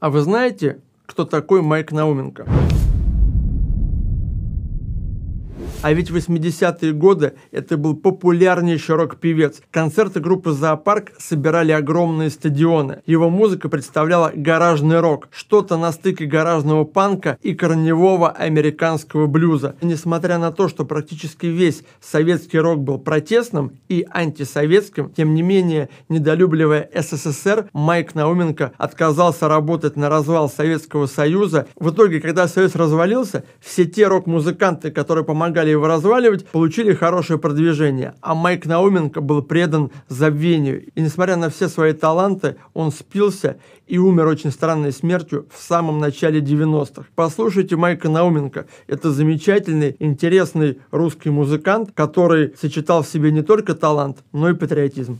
А вы знаете, кто такой Майк Науменко? А ведь в 80-е годы это был популярнейший рок-певец. Концерты группы «Зоопарк» собирали огромные стадионы. Его музыка представляла гаражный рок, что-то на стыке гаражного панка и корневого американского блюза. И несмотря на то, что практически весь советский рок был протестным и антисоветским, тем не менее, недолюбливая СССР, Майк Науменко отказался работать на развал Советского Союза. В итоге, когда Союз развалился, все те рок-музыканты, которые помогали стали его разваливать, получили хорошее продвижение. А Майк Науменко был предан забвению. И несмотря на все свои таланты, он спился и умер очень странной смертью в самом начале 90-х. Послушайте Майка Науменко. Это замечательный, интересный русский музыкант, который сочетал в себе не только талант, но и патриотизм.